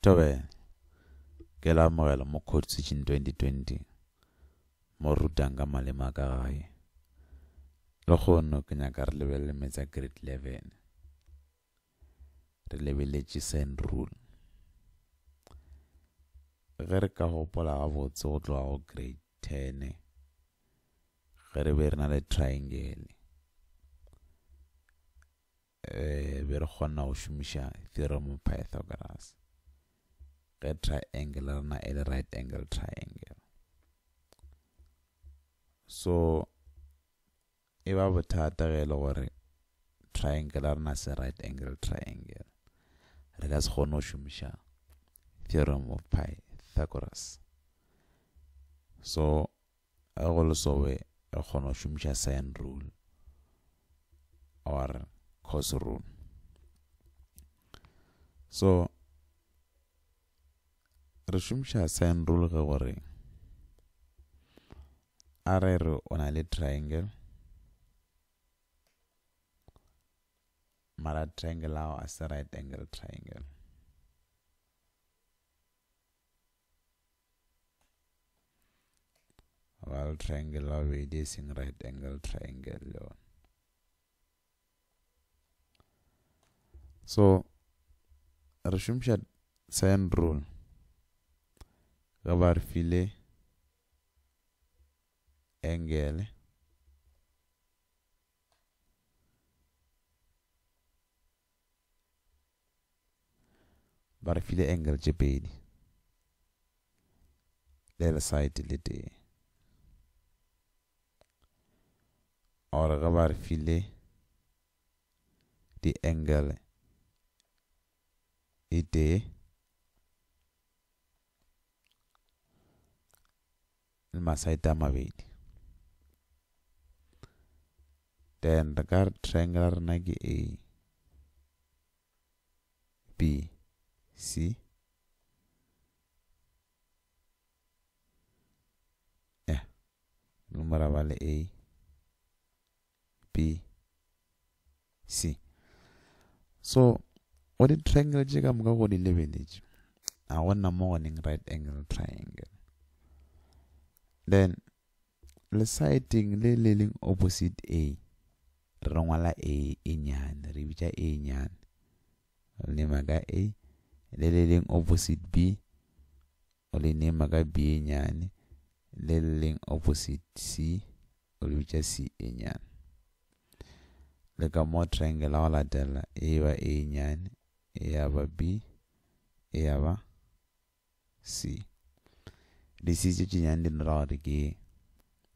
tobele ke la amogela mo code switching 2020 mo rutang ka malema ka gae le kgono ke nyaka re lebelele metsa grade 11 re lebeletše sand rule ge re ka gopola gabotse go tloga go grade 10 ge re be re na le triangle eh, be re kgona go šomiša theorem pythagoras red triangle na a right angle triangle so e ba bothata ge e le gore triangle a re na se right angle triangle re ka se kgone go šomiša theorem of pythagoras so a go le sobe e kgona go šomiša sign rule or cos rule so re šomiša sign rule ge gore a re o na le triangle mara triangle ao a se right angle triangle well triangle ao bedi e seng right angle triangle le so re šomiša sign rule Gabar file engele bar file engel tse pedi left side le or ga ba file di angle e tee masaita mabedi then re ka re triangle rena ke a b c yeah. nomora ba le a b c so o di triangle tše ka moka go di lebeletse a gona mo goneng right angle triangle then lesaeteng le le leng opposite a re ngwala a e nyane re bitša a nyane o maga a le le leng opposite b o le nema ka b e nyane le le leng opposite c o le c e nyane le ka mo triangle wa latela e ba a nyane e ya ba b e ya ba c lesitše tšenyane le nra gore ke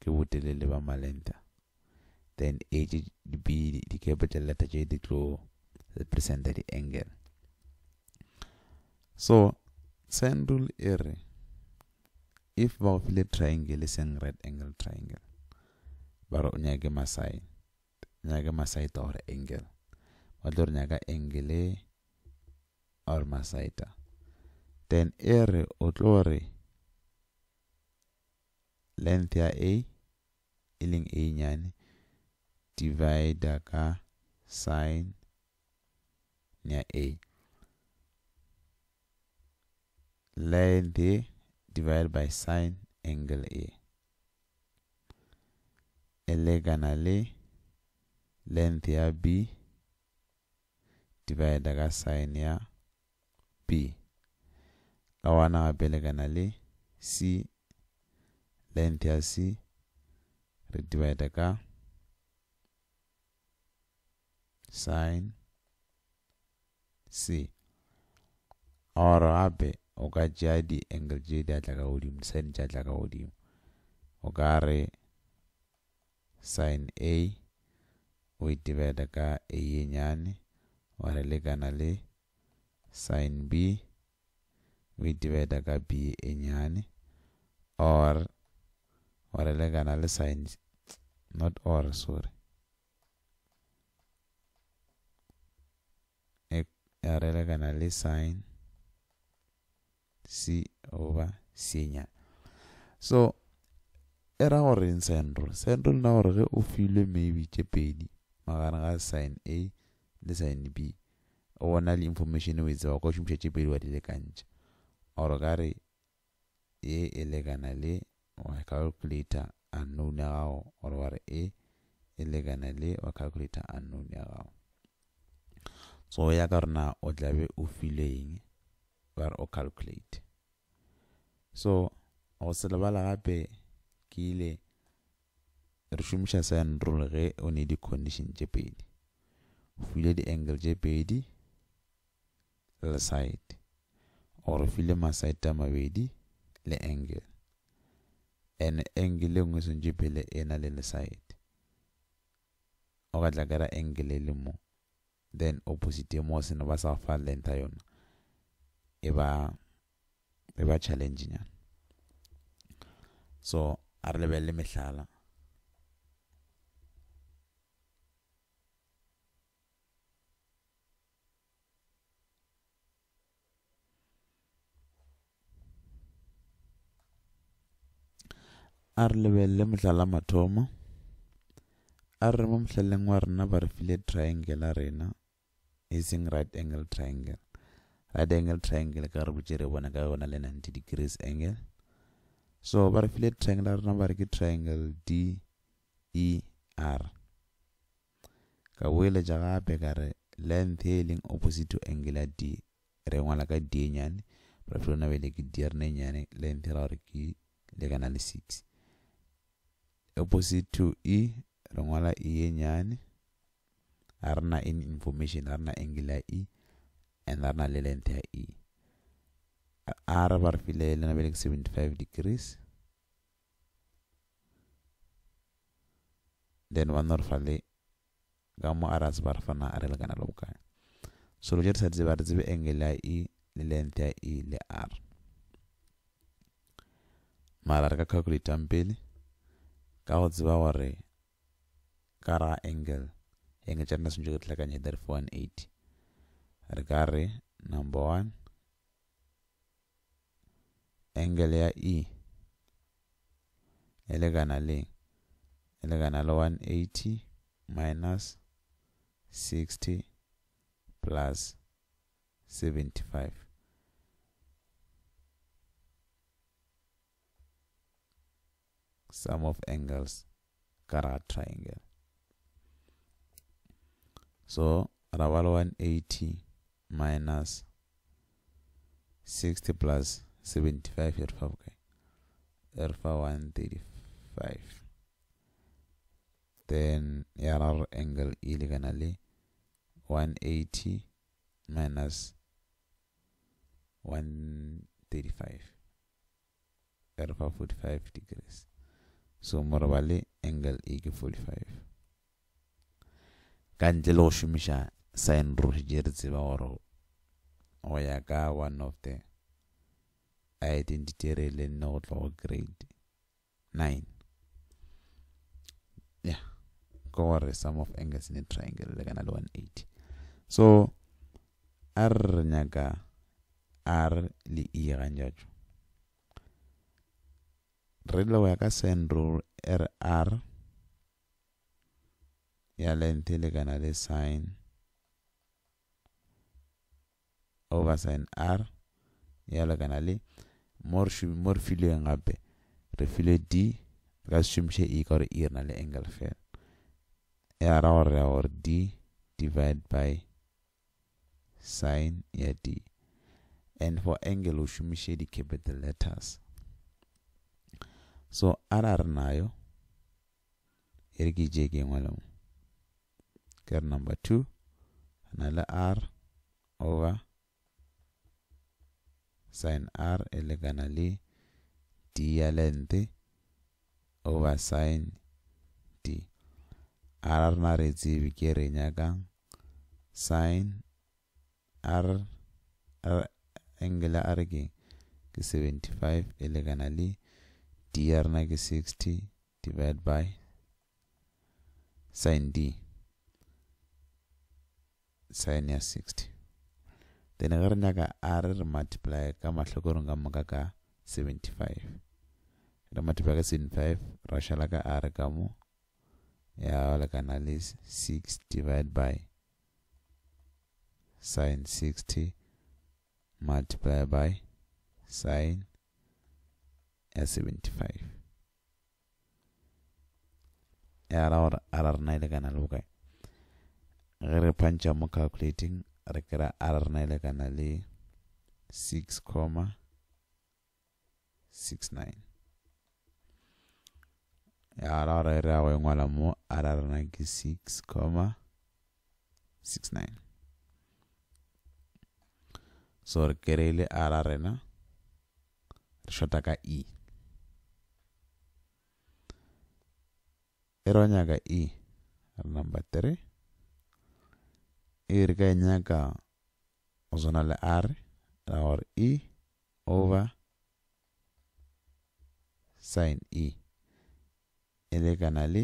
ke botelele ba malenta then age tše b di capital letter tše di tlo represent di-angle so sand ere if ba go file triangle e seng right angle triangle ba re o nyake maside nyake masite gore angle ba tlo re nyaka angle e, or masite then ere o tlo re length ya a e leng a nyane divider ka sine ya a length a e, divided by sine angle a elekana le length ya b divider ka sine ya b kawana gape lekana le c NTSC redivided ka sin c or gape o ka tšea di-angle tše di atla ka godimo di-sin tše atla ka godimo o ka re sin a o e divide ka a ye nyane wa re lekana le sin b o e divide ka b e nyane or or eleganalis not or sorry or e, eleganalis sine c over senya so e ra gore eng sine rule sine rule na gore ge o filwe maybe tše pedi magareng ga sine a le sine b o bona le information e o e tseba ka o šomiša tše pedi wa di lekantšha ore ka re ye e lekana le wakalkulata annunagaw warwar e elegana le unknown annunagaw so ya karna o tlabe o fileng eng o calculate so go se lebala gape ke ile re šomiša sign rule ge o ne di-condition tše pedi o file di-angle tše pedi le side or o file masite a mabedi le angle engilungu izinjibile ena leli side okadlakela engile limo then opposite yemose noba safal lenta yona eba eba challenge nyana so a re lebelele mehlala a re lebelele motlala mathomo a re mo motlhaleng wa rena ba re file triangle a rena eseng right angle triangle right angle triangle ka re botse re bona ka yona le 90 degrees angle so ba re file triangle a rena ba re ke triangle d e r ka boeletša gape ka re length e leng opposite to angle ya d re ngwala ka d e nyane ba re file ona bele ke d rena e nyane length ra gore ke lekana le 6 opposite to e rongwala e ye nyane a re na information a re na angular e and a re na le length ya e a re ba re file lena bele ke 75 degrees then ba nna re fale ka mo re fana a re lekana le bokae so lo ja re sa tseba re tsebe angle ya e le length ya e le r mara re ka calculate pele ka go tseba gore ka ra angle enge tša rena sentse ke tlhakanya the re four re ka number one angle ya e e lekana le e lekana le one eighty minus sixty plus seventy five sum of angles Carrot triangle. So Rawal 180 minus 60 plus 75 alpha, okay. alpha 135 then error angle illegally 180 minus 135 alpha 45 degrees So Morabali angle ike 45 kantle le go šomiša sign roge re tseba gore go ya ka one of the identity re le nne go go grade nine ya yeah. ke gore sum of angles in a triangle le kana le one eighty so a re re nyaka r le e gan re le go ya ka r rr ya length e lekana le sign over sign r ya lekana le mo re filweng gape re filwe d ka se šomiše e ka gore e re na le angle fela e ara gore ra gore d divide by sign ya d and for angle o šomiše di-capital letters so arar nayo irgi jege malamu ker number 2 anala r over sin r elegana li d ya length over sin d arar na re tsebe ke re nyakang sin r, angle a re ke 75 elegana li dr na ke 60 divided by sin d sin ya 60 then ge re nyaka a re re multiply ka matlhokorong ka moka ka 75 re multiply ka 75 ra šala ka a re ka mo ya lekana le 6 divided by sin 60 multiply by sin 75 yarawar arar na daga na lugai gare pancha mu calculating rekira arar na daga na le 6,69 yarawar irawa yin wala mu arar na ki 6,69 so rekira ara rena re shota ka e iro nyaka E number three i ka e nyaka le R or gore E over sin E e lekana le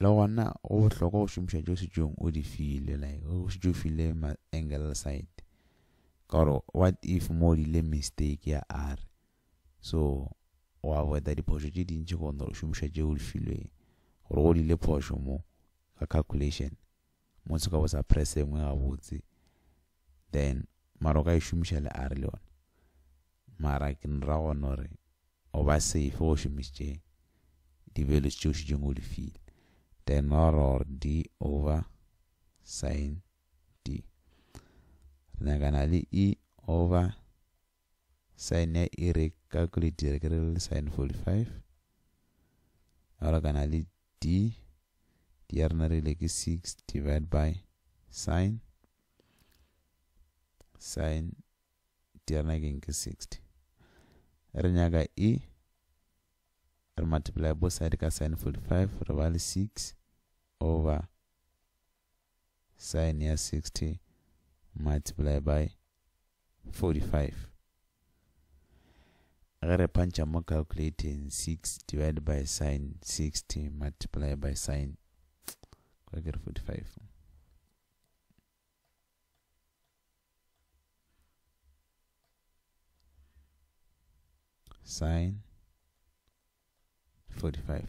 le gona go botlhokwa go šomiša tšeo setšong o di file like o šetše o file angle side ka gore what if mo dile mistake ya R so o avoida diphoso tše dintšhi go o go šomiša tšeo o di filweng ro le phosho mo ka calculation mo se ka bo sa press engwe ga botse then maro ka e šomiša le re le yona mara ke nra gona gore o ba safe go šomišitše dibelo tšeo šedjeng o lefile then or d over sign d re nyakana le e over sign ya e re calculate re ke re le 45 ora kana le d dr narileke 6 divide by sine sin dr nakeng ke 60 re nyaka e re multiply both side ka sin 45 five ba six 6 over sin ya 60 multiply by 45 ge re mo calculating 6 divided by sign 60 multiply by sin kwa ke re 45 sign 45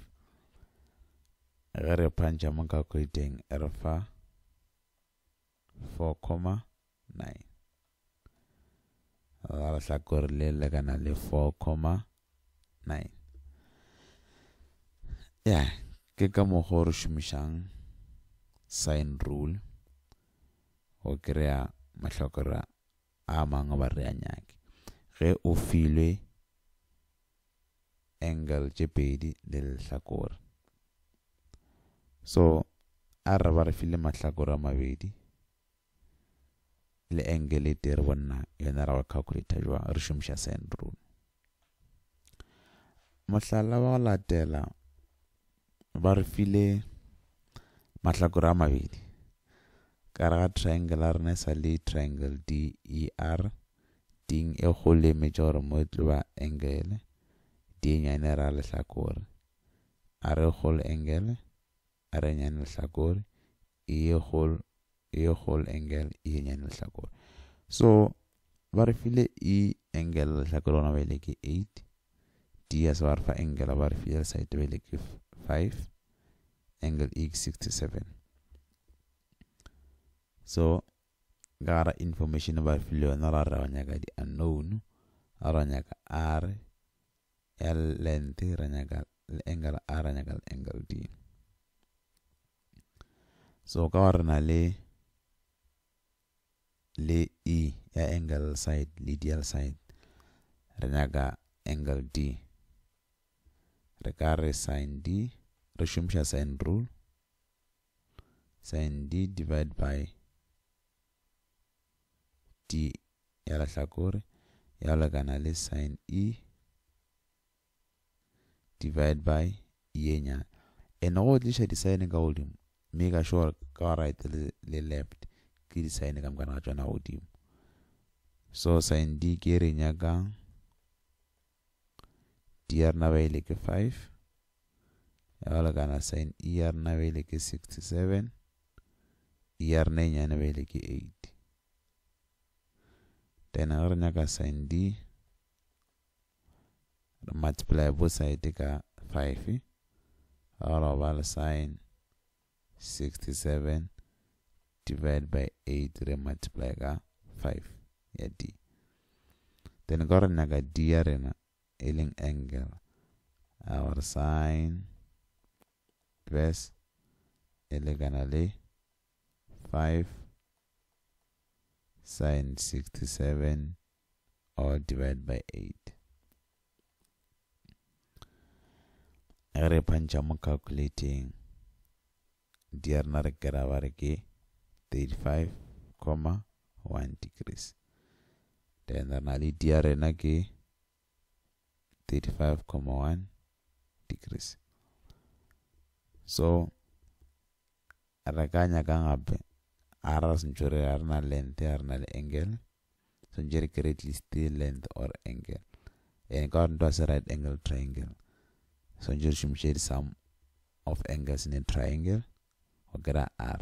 ge mo calculating re fa 4 comma 9 ga lehlakore le lekana le 4 comma 9 ya ke ka mokgwa o re šomišang sign rule go kry-a mahlakora a mangwe ba re a ge o filwe angle tše pedi le lehlakore so a re ba re file mahlakora mabedi le engele leengeleter ra general calculator jwa re šomiša sand rule mohlala wa go latela ba re file mahlakore a mabedi ka re ga triangle a rena e sa le triangle d e r ding e kgolo emetša e gore mo e tlo ba engele d e nyane e ra lehlakore a re kgolo engele a re nyane lehlakore e ye kgolo iyo whole angle iyinye nelihlakore so ba re file i-angle lehlakore gona ba ile ke eight d ya fa angle ba re file le site ba ke five angle e ke sixty-seven so ka gara information ba re file yona ra nyaka di-unknown a ra nyaka r ya length ra angle r ra nyaka le angle d so ka ba re na le le E ya angle side lidial side re nyaka angle D re ka re sin D re shumisha sin rule sin D divide by D ya lahlakore ya lekana le sin E divide by E, e nyana go tlisha di-sine ka godimo mme ka sure ka right le left ke di-sign ka mokana ga tsona godimo so sign d ke e re nyakang d ya rena ba ile e ke five ya ba sign e ya rena ba ile e ke sixty-seven e ya rena e nyane ba ile ke eight then ga re nyaka sign d re multiply both side ka five ga re ba le sign sixty-seven divided by 8 re multiply ka 5 ya d then ka gore nyaka d ya rena e leng angle our sign sine base e lekana le 5 sine 67 or divided by 8 re puncha mo calculating di rena re kry-a ba re ke 35,1 degrees then anali drna ke 35,1 degrees so re ka nyakang gape a ra sentse re a re na length a re na le angle sentse re kry at length or angle and ka ntwa se right angle triangle sentse re šomiše di sum of angles in a triangle go kry-a r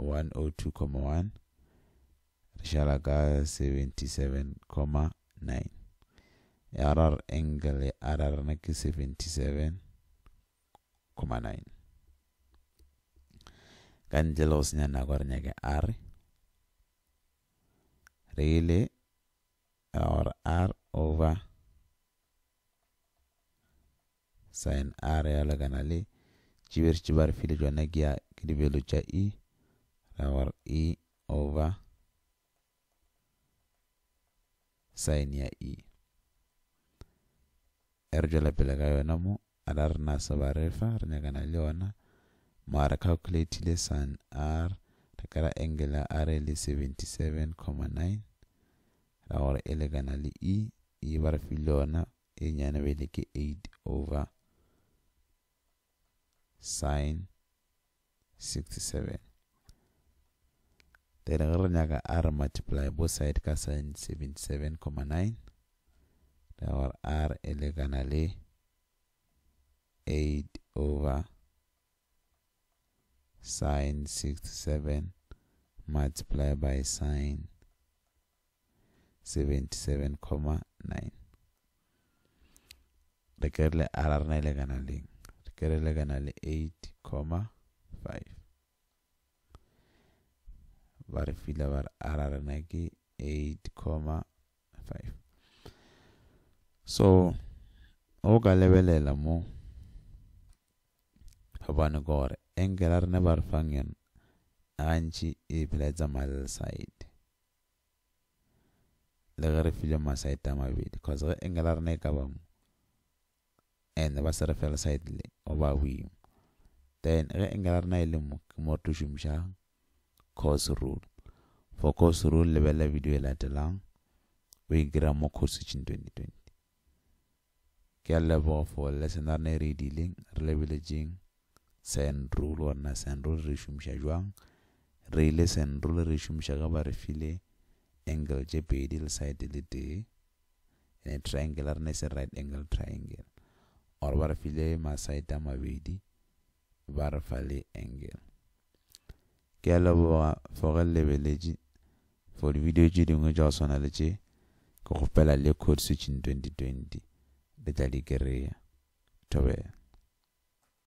102.1 Rishalagaya 77.9 Yarar Engel Ararnaki 77.9 na Gangelos nyake R Rele or R over sin R yalaganale chibir chibar fili jwa nagia kidibelo cha E our e over sin ya e e re jwela pele ka yona mo a la re na sebarefa re nyakana le yona mara calculatile sun r re ka ra angle ya r le 77,9 ra gore e lekana le e e ba re file yona e nyane bele ke 8 over sin 67 then ge re nyaka r multiply both side ka sin 77,9 ra gore r e lekana le 8 over sin 67 multiply by sin 77,9 re kere le r re na e lekana leng re kere e lekana le 8 বারফিল আবার আর আর নাকি eight comma five so oga lebelela mo gobane gore enkela e rena ba re fang yona gantši e phela e tsamaya le side re file masite a mabedi cause ge enkela ri e ka bamo and va se re fela side le o ba boimo then ge enkela rena e le mo ke mo re tlo course rule for course rule lebelela video e latelang o e kry mo course setšhing 2020 ke level leboga for lesson a e re e dealing re lebeletšeng send rule na send rule re e šomiša jwang re ile send rule re shum e ka ba re file angle tše pedil side le tee ene triangle ar rena se right angle triangle or ba re file ma a mabedi ba re fa angle kɛla boga fɔge lebele ji for video ji dingwe jwa sona le tše ke le code 2020 le tla di kereya